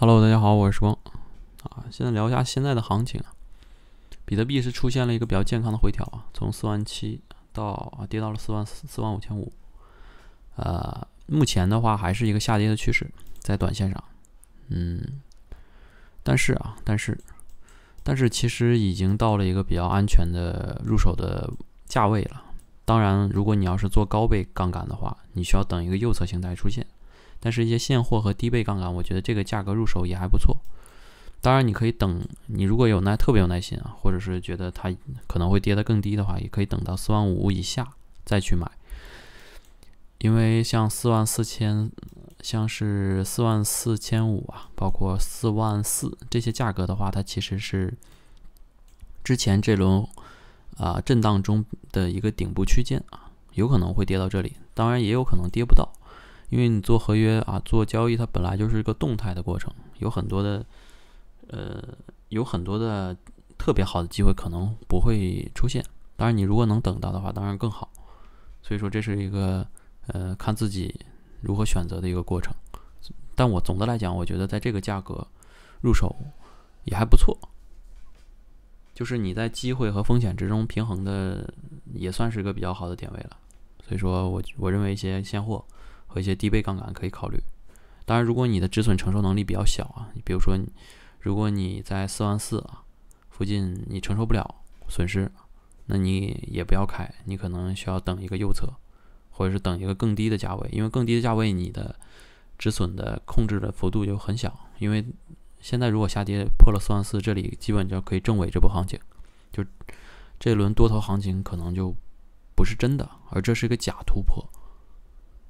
Hello，大家好，我是光啊。现在聊一下现在的行情，啊，比特币是出现了一个比较健康的回调啊，从四万七到跌到了四万四、四万五千五。呃，目前的话还是一个下跌的趋势，在短线上，嗯，但是啊，但是，但是其实已经到了一个比较安全的入手的价位了。当然，如果你要是做高倍杠杆的话，你需要等一个右侧形态出现。但是，一些现货和低倍杠杆，我觉得这个价格入手也还不错。当然，你可以等，你如果有耐特别有耐心啊，或者是觉得它可能会跌得更低的话，也可以等到四万五以下再去买。因为像四万四千，像是四万四千五啊，包括四万四这些价格的话，它其实是之前这轮啊震荡中的一个顶部区间啊，有可能会跌到这里，当然也有可能跌不到。因为你做合约啊，做交易，它本来就是一个动态的过程，有很多的，呃，有很多的特别好的机会可能不会出现。当然，你如果能等到的话，当然更好。所以说这是一个呃，看自己如何选择的一个过程。但我总的来讲，我觉得在这个价格入手也还不错，就是你在机会和风险之中平衡的，也算是一个比较好的点位了。所以说我我认为一些现货。和一些低倍杠杆可以考虑。当然，如果你的止损承受能力比较小啊，你比如说，如果你在四万四啊附近你承受不了损失，那你也不要开，你可能需要等一个右侧，或者是等一个更低的价位，因为更低的价位你的止损的控制的幅度就很小。因为现在如果下跌破了四万四，这里基本就可以证伪这波行情，就这轮多头行情可能就不是真的，而这是一个假突破。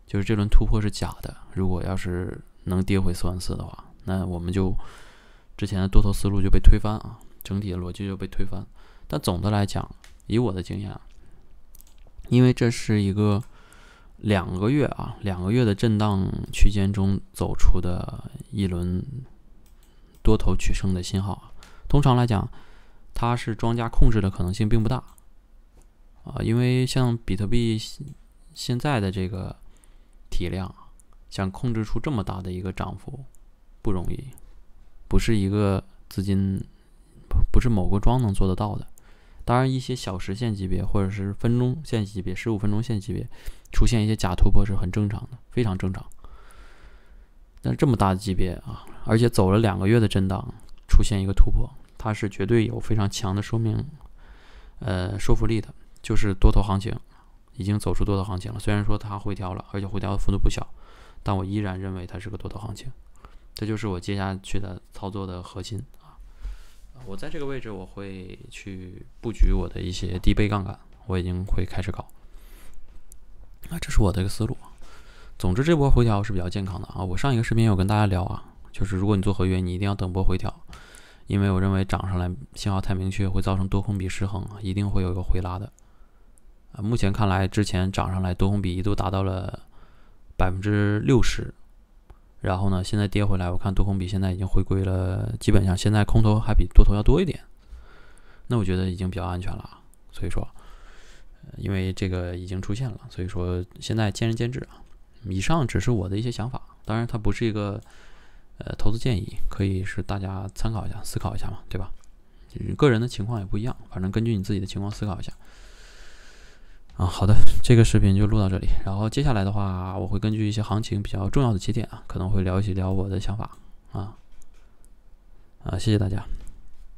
就是这轮突破是假的。如果要是能跌回四万四的话，那我们就之前的多头思路就被推翻啊，整体的逻辑就被推翻。但总的来讲，以我的经验，因为这是一个两个月啊，两个月的震荡区间中走出的一轮多头取胜的信号，通常来讲，它是庄家控制的可能性并不大啊，因为像比特币现在的这个。体量想控制出这么大的一个涨幅不容易，不是一个资金不是某个庄能做得到的。当然，一些小时线级别或者是分钟线级别、十五分钟线级别出现一些假突破是很正常的，非常正常。但是这么大的级别啊，而且走了两个月的震荡，出现一个突破，它是绝对有非常强的说明，呃，说服力的，就是多头行情。已经走出多头行情了，虽然说它回调了，而且回调的幅度不小，但我依然认为它是个多头行情。这就是我接下去的操作的核心啊！我在这个位置，我会去布局我的一些低倍杠杆，我已经会开始搞。啊，这是我的一个思路总之，这波回调是比较健康的啊！我上一个视频有跟大家聊啊，就是如果你做合约，你一定要等波回调，因为我认为涨上来信号太明确，会造成多空比失衡啊，一定会有一个回拉的。目前看来，之前涨上来多空比一度达到了百分之六十，然后呢，现在跌回来，我看多空比现在已经回归了，基本上现在空头还比多头要多一点。那我觉得已经比较安全了。所以说，因为这个已经出现了，所以说现在见仁见智啊。以上只是我的一些想法，当然它不是一个呃投资建议，可以是大家参考一下、思考一下嘛，对吧？个人的情况也不一样，反正根据你自己的情况思考一下。啊，好的，这个视频就录到这里。然后接下来的话，我会根据一些行情比较重要的节点啊，可能会聊一聊我的想法啊。啊，谢谢大家。